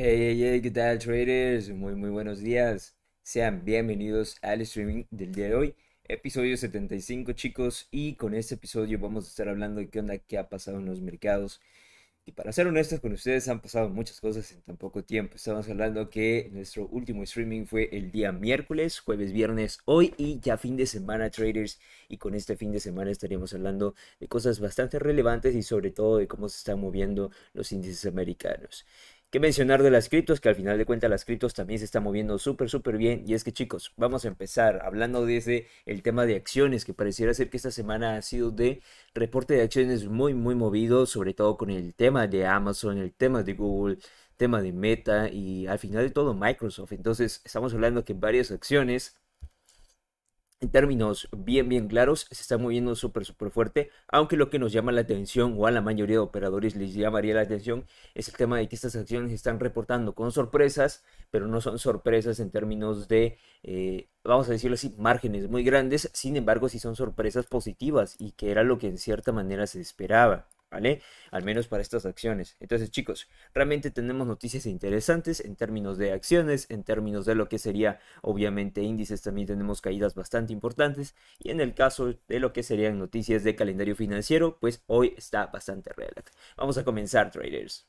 Hey, hey, hey, ¿qué tal traders? Muy, muy buenos días. Sean bienvenidos al streaming del día de hoy, episodio 75 chicos, y con este episodio vamos a estar hablando de qué onda, qué ha pasado en los mercados. Y para ser honestos con ustedes, han pasado muchas cosas en tan poco tiempo. Estamos hablando que nuestro último streaming fue el día miércoles, jueves, viernes, hoy y ya fin de semana traders. Y con este fin de semana estaremos hablando de cosas bastante relevantes y sobre todo de cómo se están moviendo los índices americanos que mencionar de las criptos, que al final de cuentas las criptos también se están moviendo súper, súper bien. Y es que chicos, vamos a empezar hablando desde el tema de acciones, que pareciera ser que esta semana ha sido de reporte de acciones muy, muy movido, sobre todo con el tema de Amazon, el tema de Google, tema de Meta y al final de todo Microsoft. Entonces estamos hablando que varias acciones en términos bien, bien claros, se está moviendo súper, súper fuerte, aunque lo que nos llama la atención, o a la mayoría de operadores les llamaría la atención, es el tema de que estas acciones están reportando con sorpresas, pero no son sorpresas en términos de, eh, vamos a decirlo así, márgenes muy grandes, sin embargo, sí son sorpresas positivas y que era lo que en cierta manera se esperaba. ¿vale? Al menos para estas acciones. Entonces, chicos, realmente tenemos noticias interesantes en términos de acciones, en términos de lo que sería, obviamente, índices, también tenemos caídas bastante importantes. Y en el caso de lo que serían noticias de calendario financiero, pues hoy está bastante real, Vamos a comenzar, traders.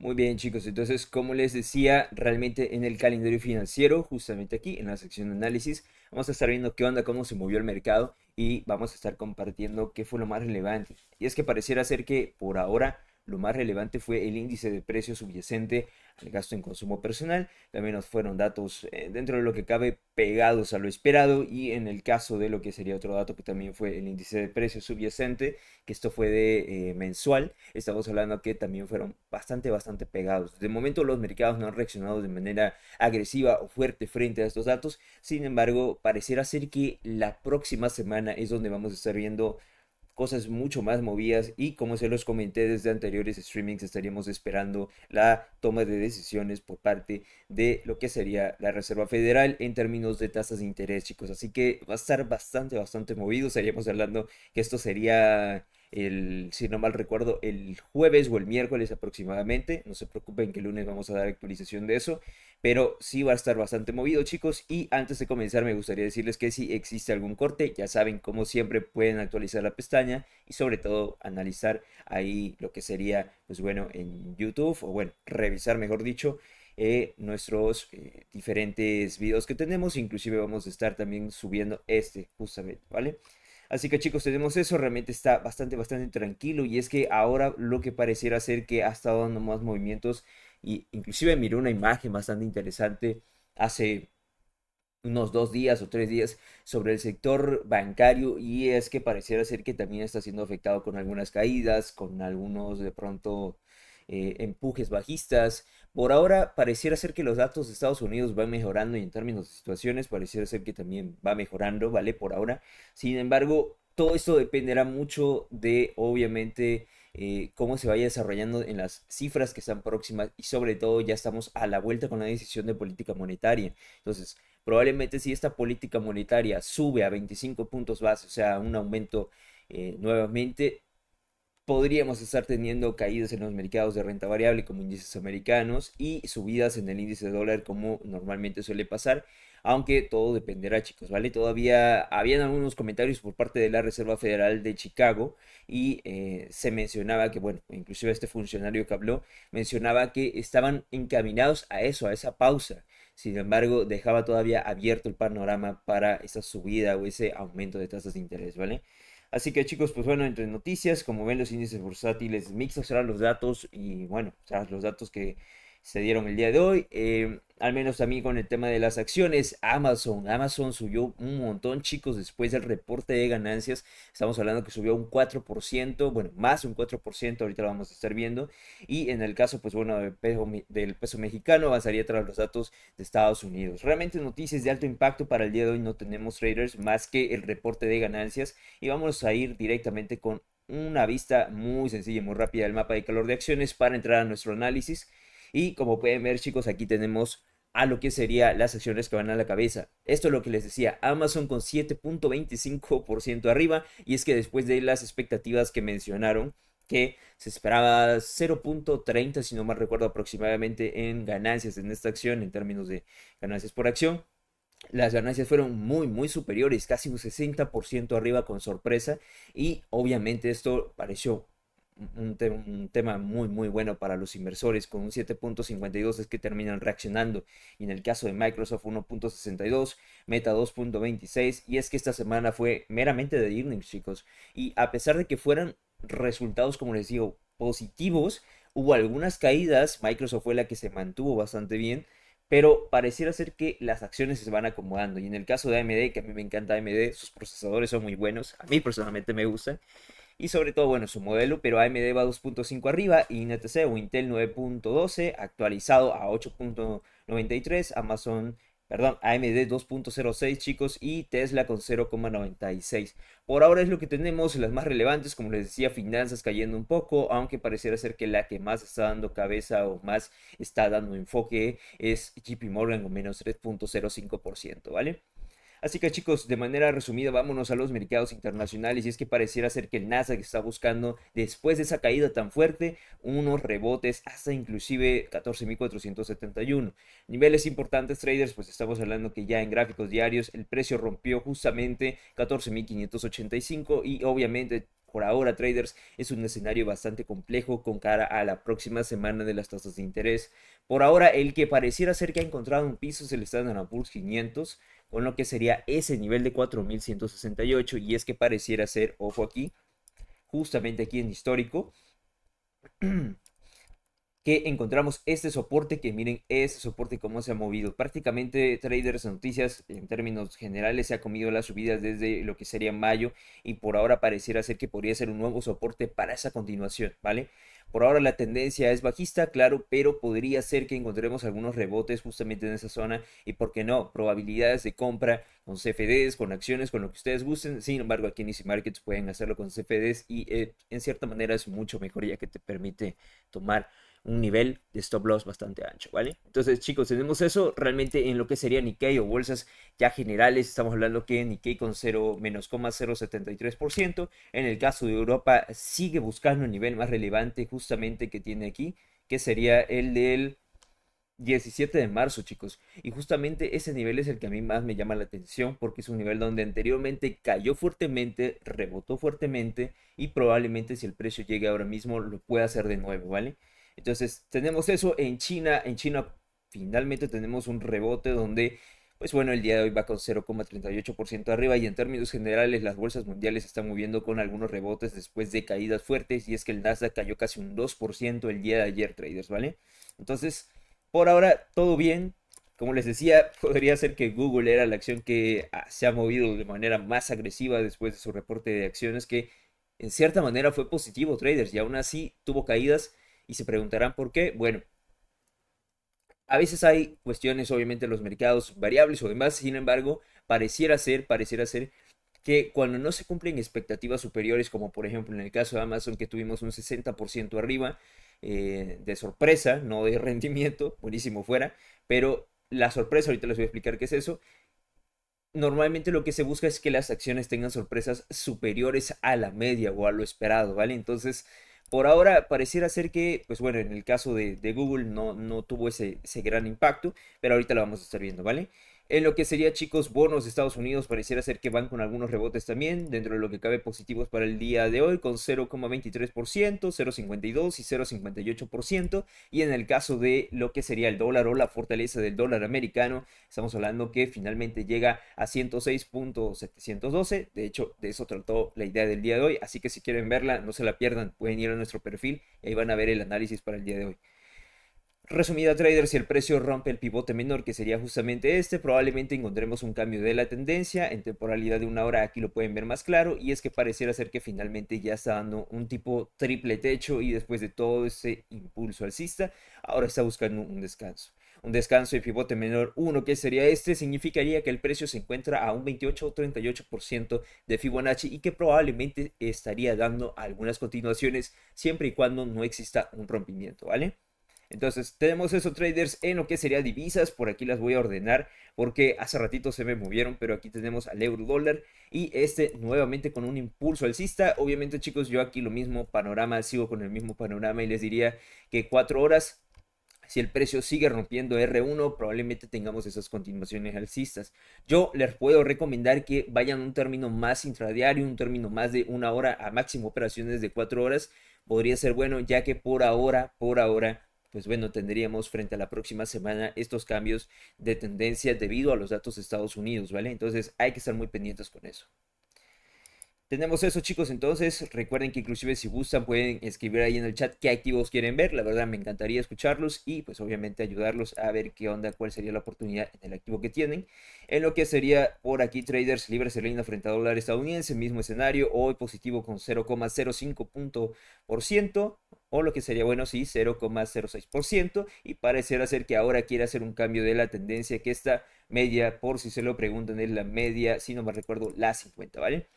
Muy bien chicos, entonces como les decía, realmente en el calendario financiero, justamente aquí en la sección de análisis, vamos a estar viendo qué onda, cómo se movió el mercado y vamos a estar compartiendo qué fue lo más relevante. Y es que pareciera ser que por ahora lo más relevante fue el índice de precios subyacente al gasto en consumo personal. También nos fueron datos eh, dentro de lo que cabe pegados a lo esperado y en el caso de lo que sería otro dato que también fue el índice de precios subyacente, que esto fue de eh, mensual, estamos hablando que también fueron bastante, bastante pegados. De momento los mercados no han reaccionado de manera agresiva o fuerte frente a estos datos, sin embargo, pareciera ser que la próxima semana es donde vamos a estar viendo cosas mucho más movidas y como se los comenté desde anteriores streamings estaríamos esperando la toma de decisiones por parte de lo que sería la Reserva Federal en términos de tasas de interés chicos así que va a estar bastante bastante movido estaríamos hablando que esto sería si no mal recuerdo, el jueves o el miércoles aproximadamente. No se preocupen que el lunes vamos a dar actualización de eso, pero sí va a estar bastante movido, chicos. Y antes de comenzar, me gustaría decirles que si existe algún corte, ya saben, como siempre, pueden actualizar la pestaña y sobre todo analizar ahí lo que sería, pues bueno, en YouTube, o bueno, revisar, mejor dicho. Eh, nuestros eh, diferentes videos que tenemos inclusive vamos a estar también subiendo este justamente vale Así que chicos, tenemos eso, realmente está bastante, bastante tranquilo y es que ahora lo que pareciera ser que ha estado dando más movimientos y inclusive miré una imagen bastante interesante hace unos dos días o tres días sobre el sector bancario y es que pareciera ser que también está siendo afectado con algunas caídas, con algunos de pronto eh, empujes bajistas. Por ahora pareciera ser que los datos de Estados Unidos van mejorando y en términos de situaciones pareciera ser que también va mejorando, ¿vale? Por ahora. Sin embargo, todo esto dependerá mucho de, obviamente, eh, cómo se vaya desarrollando en las cifras que están próximas y sobre todo ya estamos a la vuelta con la decisión de política monetaria. Entonces, probablemente si esta política monetaria sube a 25 puntos más, o sea, un aumento eh, nuevamente, podríamos estar teniendo caídas en los mercados de renta variable como índices americanos y subidas en el índice de dólar como normalmente suele pasar. Aunque todo dependerá, chicos, ¿vale? Todavía habían algunos comentarios por parte de la Reserva Federal de Chicago y eh, se mencionaba que, bueno, inclusive este funcionario que habló mencionaba que estaban encaminados a eso, a esa pausa. Sin embargo, dejaba todavía abierto el panorama para esa subida o ese aumento de tasas de interés, ¿vale? Así que chicos, pues bueno, entre noticias, como ven los índices bursátiles mixtos serán los datos y bueno, serán los datos que se dieron el día de hoy. Em, al menos a mí con el tema de las acciones, Amazon, Amazon subió un montón, chicos, después del reporte de ganancias, estamos hablando que subió un 4%, bueno, más un 4%, ahorita lo vamos a estar viendo, y en el caso, pues bueno, del peso, del peso mexicano avanzaría tras los datos de Estados Unidos. Realmente noticias de alto impacto para el día de hoy no tenemos traders más que el reporte de ganancias y vamos a ir directamente con una vista muy sencilla y muy rápida del mapa de calor de acciones para entrar a nuestro análisis. Y como pueden ver, chicos, aquí tenemos a lo que sería las acciones que van a la cabeza. Esto es lo que les decía, Amazon con 7.25% arriba y es que después de las expectativas que mencionaron, que se esperaba 0.30, si no mal recuerdo, aproximadamente en ganancias en esta acción, en términos de ganancias por acción. Las ganancias fueron muy, muy superiores, casi un 60% arriba con sorpresa y obviamente esto pareció un, tema muy, muy bueno para los inversores. Con un 7.52 es que terminan reaccionando. Y en el caso de Microsoft, 1.62, Meta 2.26. Y es que esta semana fue meramente de earnings, chicos. Y a pesar de que fueran resultados, como les digo, positivos, hubo algunas caídas. Microsoft fue la que se mantuvo bastante bien. Pero pareciera ser que las acciones se van acomodando. Y en el caso de AMD, que a mí me encanta AMD, sus procesadores son muy buenos. A mí personalmente me gustan. Y sobre todo, bueno, su modelo, pero AMD va 2.5 arriba, y NTC o Intel 9.12, actualizado a 8.93, Amazon perdón, AMD 2.06 chicos y Tesla con 0.96. Por ahora es lo que tenemos, las más relevantes, como les decía, finanzas cayendo un poco, aunque pareciera ser que la que más está dando cabeza o más está dando enfoque es JP Morgan con menos 3.05%, ¿vale? Así que chicos, de manera resumida, vámonos a los mercados internacionales y es que pareciera ser que el Nasdaq está buscando, después de esa caída tan fuerte, unos rebotes hasta inclusive 14.471. Niveles importantes, traders, pues estamos hablando que ya en gráficos diarios el precio rompió justamente 14.585 y obviamente por ahora, traders, es un escenario bastante complejo con cara a la próxima semana de las tasas de interés. Por ahora, el que pareciera ser que ha encontrado un piso es el Standard Poor's 500 con lo que sería ese nivel de 4168 y es que pareciera ser, ojo aquí, justamente aquí en histórico, que encontramos este soporte, que miren este soporte cómo se ha movido. Prácticamente Traders Noticias en términos generales se ha comido las subidas desde lo que sería mayo y por ahora pareciera ser que podría ser un nuevo soporte para esa continuación, ¿vale? Por ahora la tendencia es bajista, claro, pero podría ser que encontremos algunos rebotes justamente en esa zona y, ¿por qué no? Probabilidades de compra con CFDs, con acciones, con lo que ustedes gusten. Sin embargo, aquí en Easy Markets pueden hacerlo con CFDs y eh, en cierta manera es mucho mejor ya que te permite tomar un nivel de stop loss bastante ancho, ¿vale? Entonces, chicos, tenemos eso realmente en lo que sería Nikkei o bolsas ya generales. Estamos hablando que Nikkei con 0 En el caso de Europa, sigue buscando un nivel más relevante justamente que tiene aquí, que sería el del 17 de marzo, chicos. Y justamente ese nivel es el que a mí más me llama la atención porque es un nivel donde anteriormente cayó fuertemente, rebotó fuertemente y probablemente si el precio llegue ahora mismo lo pueda hacer de nuevo, ¿vale? Entonces tenemos eso en China. En China finalmente tenemos un rebote donde, pues bueno, el día de hoy va con 0,38% arriba y en términos generales las bolsas mundiales se están moviendo con algunos rebotes después de caídas fuertes y es que el Nasdaq cayó casi un 2% el día de ayer, traders, ¿vale? Entonces, por ahora todo bien. Como les decía, podría ser que Google era la acción que ah, se ha movido de manera más agresiva después de su reporte de acciones que en cierta manera fue positivo, traders, y aún así tuvo caídas y se preguntarán por qué. Bueno, a veces hay cuestiones, obviamente, en los mercados variables o demás. Sin embargo, pareciera ser, pareciera ser que cuando no se cumplen expectativas superiores, como por ejemplo en el caso de Amazon, que tuvimos un 60% arriba eh, de sorpresa, no de rendimiento, buenísimo fuera, pero la sorpresa, ahorita les voy a explicar qué es eso, normalmente lo que se busca es que las acciones tengan sorpresas superiores a la media o a lo esperado, ¿vale? Entonces, por ahora pareciera ser que, pues bueno, en el caso de, Google no, tuvo ese, ese gran impacto, pero ahorita lo vamos a estar viendo, ¿vale? En lo que sería, chicos, bonos de Estados Unidos pareciera ser que van con algunos rebotes también, dentro de lo que cabe positivos para el día de hoy, con 0,23%, 0,52 y 0,58%. Y en el caso de lo que sería el dólar o la fortaleza del dólar americano, estamos hablando que finalmente llega a 106.712. De hecho, de eso trató la idea del día de hoy. Así que si quieren verla, no se la pierdan, pueden ir a nuestro perfil y ahí van a ver el análisis para el día de hoy. Resumida trader, si el precio rompe el pivote menor que sería justamente este, probablemente encontremos un cambio de la tendencia en temporalidad de una hora, aquí lo pueden ver más claro y es que pareciera ser que finalmente ya está dando un tipo triple techo y después de todo ese impulso alcista, ahora está buscando un descanso. Un descanso de pivote menor 1, que sería este, significaría que el precio se encuentra a un 28 o 38% de Fibonacci y que probablemente estaría dando algunas continuaciones siempre y cuando no exista un rompimiento, ¿vale? Entonces, tenemos esos traders en lo que sería divisas. Por aquí las voy a ordenar porque hace ratito se me movieron, pero aquí tenemos al euro dólar y este nuevamente con un impulso alcista. Obviamente, chicos, yo aquí lo mismo panorama, sigo con el mismo panorama y les diría que 4 horas si el precio sigue rompiendo R1, probablemente tengamos esas continuaciones alcistas. Yo les puedo recomendar que vayan a un término más intradiario, un término más de una hora a máximo operaciones de 4 horas. Podría ser bueno, ya que por ahora, por ahora, pues bueno, tendríamos frente a la próxima semana estos cambios de tendencia debido a los datos de Estados Unidos, ¿vale? Entonces hay que estar muy pendientes con eso. Tenemos eso chicos, entonces recuerden que inclusive si gustan pueden escribir ahí en el chat qué activos quieren ver, la verdad me encantaría escucharlos y pues obviamente ayudarlos a ver qué onda, cuál sería la oportunidad en el activo que tienen. En lo que sería por aquí traders libres en línea frente a dólar estadounidense, mismo escenario, hoy positivo con 0,05% o lo que sería bueno sí 0,06% y parecerá ser que ahora quiere hacer un cambio de la tendencia que esta media, por si se lo preguntan, es la media, si no me recuerdo, la 50, ¿vale?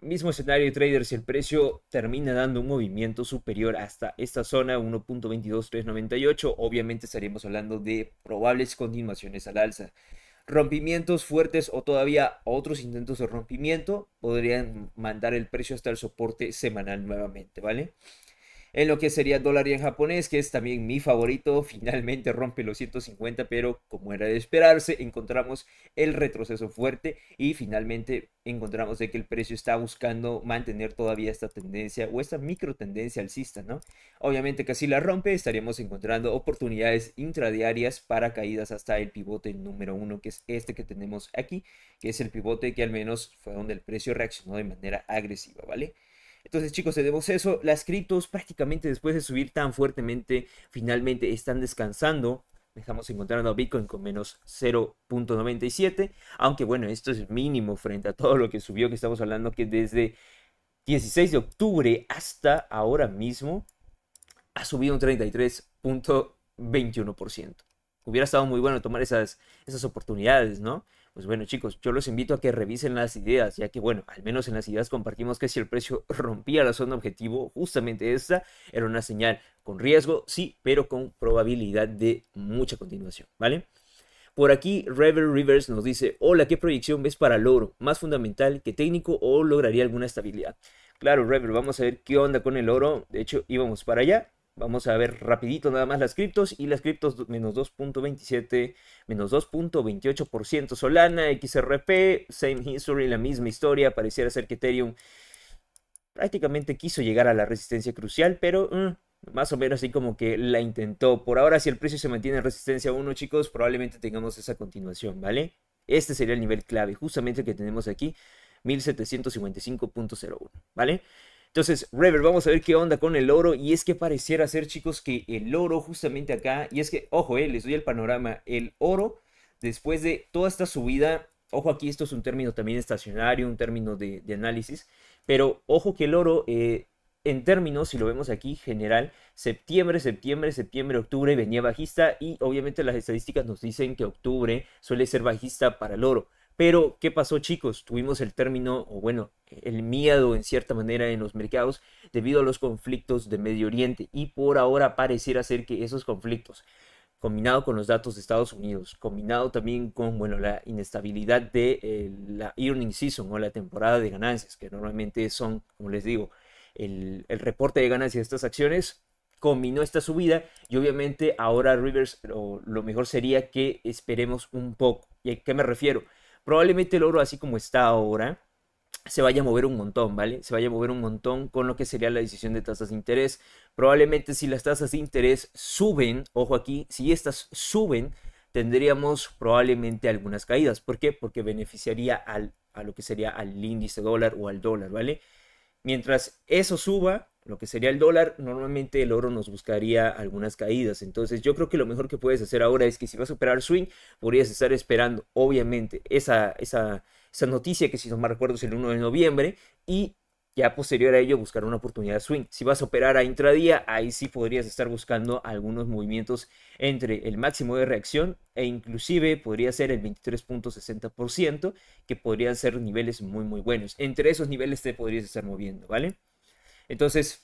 Mismo escenario, traders, el precio termina dando un movimiento superior hasta esta zona, 1.22398. Obviamente estaríamos hablando de probables continuaciones al alza. Rompimientos fuertes o todavía otros intentos de rompimiento podrían mandar el precio hasta el soporte semanal nuevamente, ¿vale? en lo que sería dólar y en japonés, que es también mi favorito. Finalmente rompe los 150, pero como era de esperarse, encontramos el retroceso fuerte y finalmente encontramos de que el precio está buscando mantener todavía esta tendencia o esta micro tendencia alcista, ¿no? Obviamente que si la rompe estaríamos encontrando oportunidades intradiarias para caídas hasta el pivote número uno, que es este que tenemos aquí, que es el pivote que al menos fue donde el precio reaccionó de manera agresiva, ¿vale? Entonces chicos, tenemos eso. Las criptos prácticamente después de subir tan fuertemente, finalmente están descansando. Estamos encontrando a Bitcoin con menos 0.97. Aunque bueno, esto es mínimo frente a todo lo que subió, que estamos hablando que desde 16 de octubre hasta ahora mismo ha subido un 33.21%. Hubiera estado muy bueno tomar esas, esas oportunidades, ¿no? Pues bueno chicos, yo los invito a que revisen las ideas, ya que bueno, al menos en las ideas compartimos que si el precio rompía la zona objetivo, justamente esta era una señal con riesgo, sí, pero con probabilidad de mucha continuación, ¿vale? Por aquí, Rever Rivers nos dice, hola, ¿qué proyección ves para el oro? ¿Más fundamental que técnico o lograría alguna estabilidad? Claro, Rever, vamos a ver qué onda con el oro. De hecho, íbamos para allá. Vamos a ver rapidito nada más las criptos y las criptos menos 2.27, menos 2.28%. Solana, XRP, same history, la misma historia. Pareciera ser que Ethereum prácticamente quiso llegar a la resistencia crucial, pero mm, más o menos así como que la intentó. Por ahora, si el precio se mantiene en resistencia 1, chicos, probablemente tengamos esa continuación, ¿vale? Este sería el nivel clave, justamente el que tenemos aquí, 1755.01, ¿vale? Entonces, Rever, vamos a ver qué onda con el oro. Y es que pareciera ser, chicos, que el oro justamente acá, y es que, ojo, eh, les doy el panorama, el oro, después de toda esta subida, ojo aquí, esto es un término también estacionario, un término de, análisis, pero ojo que el oro, eh, en términos, si lo vemos aquí, general, septiembre, septiembre, septiembre, octubre venía bajista y obviamente las estadísticas nos dicen que octubre suele ser bajista para el oro. Pero, ¿qué pasó chicos? Tuvimos el término, o bueno, el miedo en cierta manera en los mercados debido a los conflictos de Medio Oriente y por ahora pareciera ser que esos conflictos, combinado con los datos de Estados Unidos, combinado también con bueno, la inestabilidad de eh, la earning season o la temporada de ganancias, que normalmente son, como les digo, el, reporte de ganancias de estas acciones, combinó esta subida y obviamente ahora Rivers, lo mejor sería que esperemos un poco. ¿Y a qué me refiero? probablemente el oro así como está ahora se vaya a mover un montón, ¿vale? Se vaya a mover un montón con lo que sería la decisión de tasas de interés. Probablemente si las tasas de interés suben, ojo aquí, si estas suben, tendríamos probablemente algunas caídas. ¿Por qué? Porque beneficiaría a lo que sería al índice dólar o al dólar, ¿vale? Mientras eso suba, lo que sería el dólar, normalmente el oro nos buscaría algunas caídas. Entonces yo creo que lo mejor que puedes hacer ahora es que si vas a operar swing, podrías estar esperando, obviamente, esa, esa, noticia que si no me recuerdo es el 1 de noviembre y ya posterior a ello buscar una oportunidad swing. Si vas a operar a intradía, ahí sí podrías estar buscando algunos movimientos entre el máximo de reacción e inclusive podría ser el 23.60%, que podrían ser niveles muy muy buenos. Entre esos niveles te podrías estar moviendo, ¿vale? Entonces,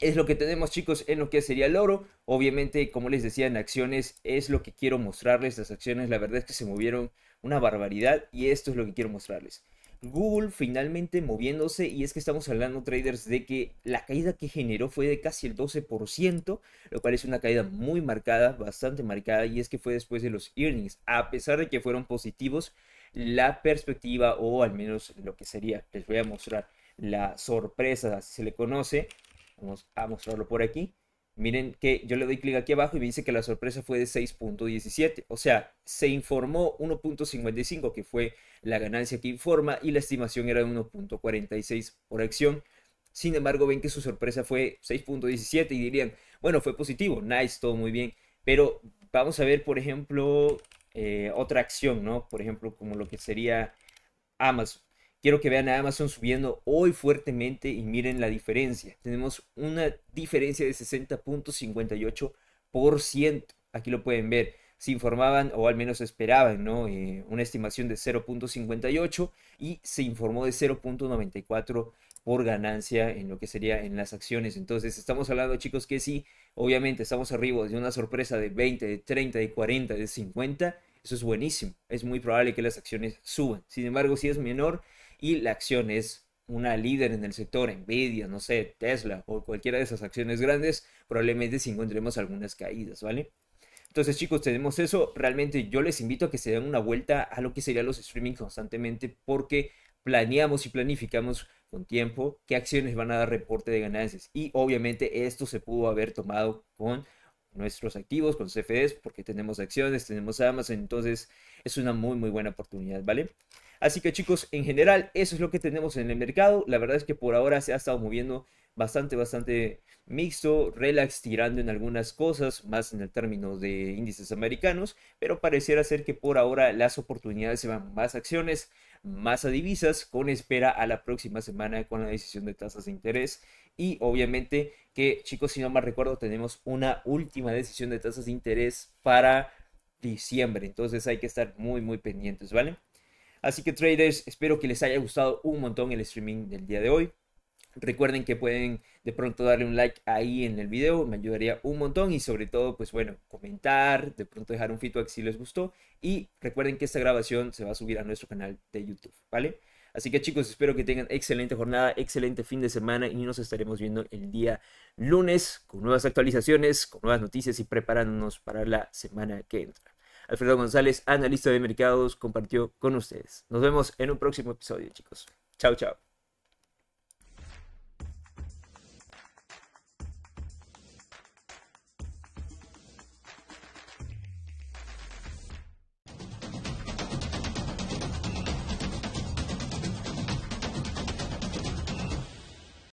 es lo que tenemos chicos en lo que sería el oro. Obviamente, como les decía, en acciones es lo que quiero mostrarles. Las acciones, la verdad es que se movieron una barbaridad y esto es lo que quiero mostrarles. Google finalmente moviéndose y es que estamos hablando traders de que la caída que generó fue de casi el 12%, lo cual es una caída muy marcada, bastante marcada y es que fue después de los earnings, a pesar de que fueron positivos, la perspectiva o al menos lo que sería, les voy a mostrar la sorpresa, se le conoce. Vamos a mostrarlo por aquí. Miren que yo le doy clic aquí abajo y me dice que la sorpresa fue de 6.17. O sea, se informó 1.55, que fue la ganancia que informa, y la estimación era de 1.46 por acción. Sin embargo, ven que su sorpresa fue 6.17 y dirían, bueno, fue positivo, nice, todo muy bien. Pero vamos a ver, por ejemplo, eh, otra acción, ¿no? Por ejemplo, como lo que sería Amazon. Quiero que vean a Amazon subiendo hoy fuertemente y miren la diferencia. Tenemos una diferencia de 60.58%. Aquí lo pueden ver. Se informaban o al menos esperaban ¿no? Eh, una estimación de 0.58 y se informó de 0.94 por ganancia en lo que sería en las acciones. Entonces estamos hablando chicos que sí, obviamente estamos arriba de una sorpresa de 20, de 30, de 40, de 50. Eso es buenísimo. Es muy probable que las acciones suban. Sin embargo, si es menor, y la acción es una líder en el sector, Nvidia, no sé, Tesla o cualquiera de esas acciones grandes, probablemente si encontremos algunas caídas, ¿vale? Entonces chicos, tenemos eso. Realmente yo les invito a que se den una vuelta a lo que serían los streaming constantemente porque planeamos y planificamos con tiempo qué acciones van a dar reporte de ganancias. Y obviamente esto se pudo haber tomado con nuestros activos, con CFDs, porque tenemos acciones, tenemos Amazon. Entonces es una muy, muy buena oportunidad, ¿vale? Así que chicos, en general eso es lo que tenemos en el mercado. La verdad es que por ahora se ha estado moviendo bastante, bastante mixto, relax tirando en algunas cosas, más en el término de índices americanos, pero pareciera ser que por ahora las oportunidades se van más acciones, más a divisas, con espera a la próxima semana con la decisión de tasas de interés y obviamente que chicos, si no mal recuerdo, tenemos una última decisión de tasas de interés para diciembre, entonces hay que estar muy, muy pendientes, ¿vale? Así que traders, espero que les haya gustado un montón el streaming del día de hoy. Recuerden que pueden de pronto darle un like ahí en el video, me ayudaría un montón y sobre todo, pues bueno, comentar, de pronto dejar un feedback si les gustó y recuerden que esta grabación se va a subir a nuestro canal de YouTube, ¿vale? Así que chicos, espero que tengan excelente jornada, excelente fin de semana y nos estaremos viendo el día lunes con nuevas actualizaciones, con nuevas noticias y preparándonos para la semana que entra. Alfredo González, analista de mercados, compartió con ustedes. Nos vemos en un próximo episodio, chicos. Chao, chao.